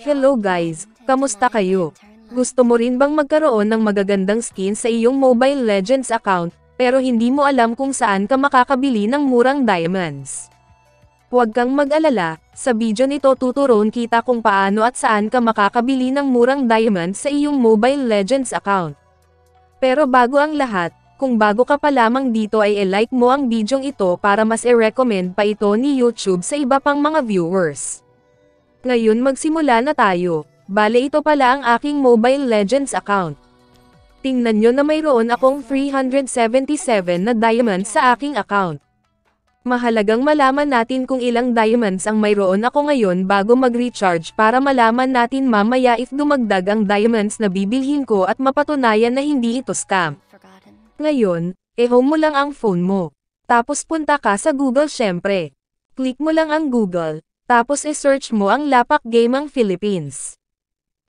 Hello guys, kamusta kayo? Gusto mo rin bang magkaroon ng magagandang skin sa iyong Mobile Legends account, pero hindi mo alam kung saan ka makakabili ng murang diamonds? Huwag kang mag-alala, sa video nito tuturoon kita kung paano at saan ka makakabili ng murang diamonds sa iyong Mobile Legends account. Pero bago ang lahat, kung bago ka pa lamang dito ay e-like mo ang bidyong ito para mas e-recommend pa ito ni YouTube sa iba pang mga viewers. Ngayon magsimula na tayo. Bale ito pala ang aking Mobile Legends account. Tingnan nyo na mayroon akong 377 na diamonds sa aking account. Mahalagang malaman natin kung ilang diamonds ang mayroon ako ngayon bago mag-recharge para malaman natin mamaya if dumagdag ang diamonds na bibilhin ko at mapatunayan na hindi ito scam. Ngayon, e-home mo lang ang phone mo. Tapos punta ka sa Google syempre. Click mo lang ang Google, tapos isearch mo ang Lapak Gamang Philippines.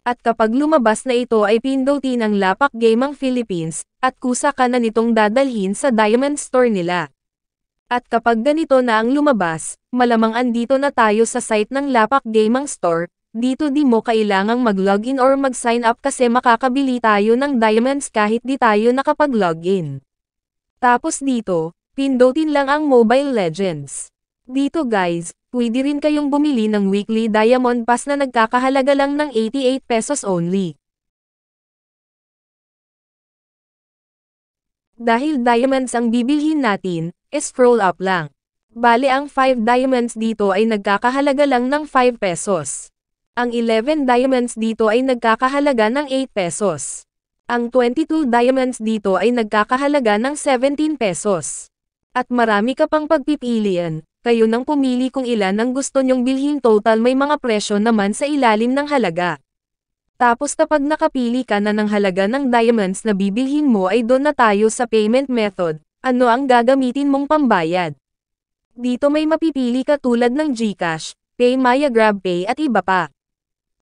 At kapag lumabas na ito ay pindutin ang Lapak Gamang Philippines, at kusa ka na nitong dadalhin sa Diamond Store nila. At kapag ganito na ang lumabas, malamang andito na tayo sa site ng Lapak Gamang Store, dito di mo kailangang mag-login or mag-sign up kasi makakabili tayo ng diamonds kahit di tayo nakapag-login. Tapos dito, pindutin lang ang Mobile Legends. Dito guys, pwede rin kayong bumili ng weekly Diamond Pass na nagkakahalaga lang ng 88 pesos only. Dahil diamonds ang bibilhin natin, scroll up lang. Bale ang 5 diamonds dito ay nagkakahalaga lang ng 5 pesos. Ang 11 diamonds dito ay nagkakahalaga ng 8 pesos. Ang 22 diamonds dito ay nagkakahalaga ng 17 pesos. At marami ka pang pagpipilian, kayo nang pumili kung ilan ang gusto nyong bilhin total may mga presyo naman sa ilalim ng halaga. Tapos kapag nakapili ka na ng halaga ng diamonds na bibilhin mo ay doon na tayo sa payment method, ano ang gagamitin mong pambayad. Dito may mapipili ka tulad ng GCash, PayMaya GrabPay at iba pa.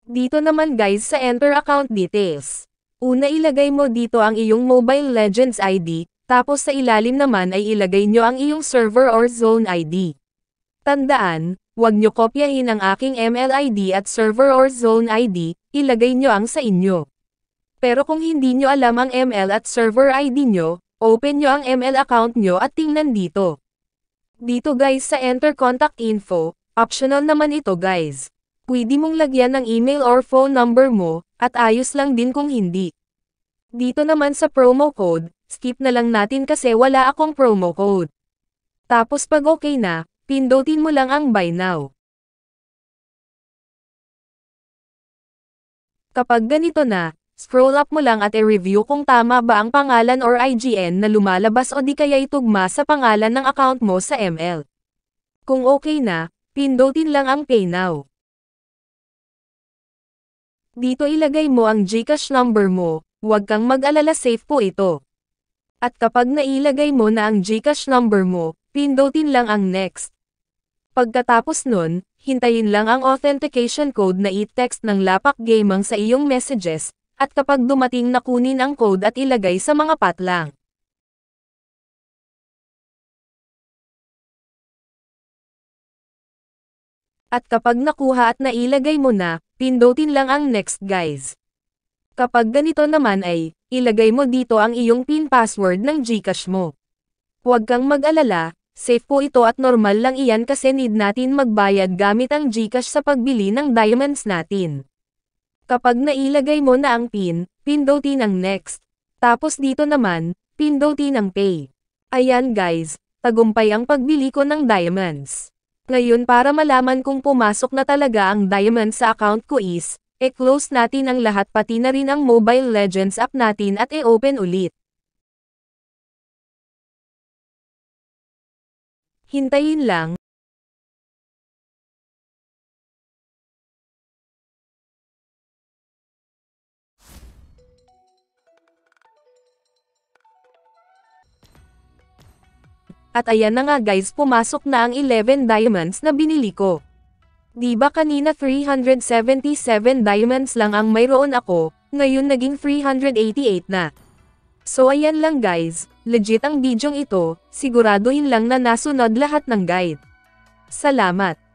Dito naman guys sa enter account details. Una ilagay mo dito ang iyong Mobile Legends ID, tapos sa ilalim naman ay ilagay nyo ang iyong server or zone ID. Tandaan, huwag nyo kopyahin ang aking MLID at server or zone ID, ilagay nyo ang sa inyo. Pero kung hindi nyo alam ang ML at server ID nyo, open nyo ang ML account nyo at tingnan dito. Dito guys sa enter contact info, optional naman ito guys. Pwede mong lagyan ng email or phone number mo, at ayos lang din kung hindi. Dito naman sa promo code, skip na lang natin kasi wala akong promo code. Tapos pag okay na, Pindutin mo lang ang Buy Now. Kapag ganito na, scroll up mo lang at i-review kung tama ba ang pangalan or IGN na lumalabas o di kaya itugma sa pangalan ng account mo sa ML. Kung okay na, pindutin lang ang Pay Now. Dito ilagay mo ang GCash number mo, huwag kang mag-alala safe po ito. At kapag nailagay mo na ang GCash number mo, pindutin lang ang next. Pagkatapos nun, hintayin lang ang authentication code na i-text ng Lapak Gamang sa iyong messages, at kapag dumating na kunin ang code at ilagay sa mga patlang. At kapag nakuha at nailagay mo na, pindutin lang ang next guys. Kapag ganito naman ay, ilagay mo dito ang iyong pin password ng Gcash mo. Huwag kang mag-alala, Safe po ito at normal lang iyan kasi need natin magbayad gamit ang Gcash sa pagbili ng diamonds natin. Kapag nailagay mo na ang PIN, pindutin ang next. Tapos dito naman, pindutin ang pay. Ayan guys, tagumpay ang pagbili ko ng diamonds. Ngayon para malaman kung pumasok na talaga ang diamonds sa account ko is, e-close natin ang lahat pati na rin ang Mobile Legends app natin at e-open ulit. Hintayin lang. At ayan na nga guys pumasok na ang 11 diamonds na binili ko. Diba kanina 377 diamonds lang ang mayroon ako, ngayon naging 388 na. So ayan lang guys, Legit ang bidyong ito, siguraduhin lang na nasunod lahat ng guide. Salamat!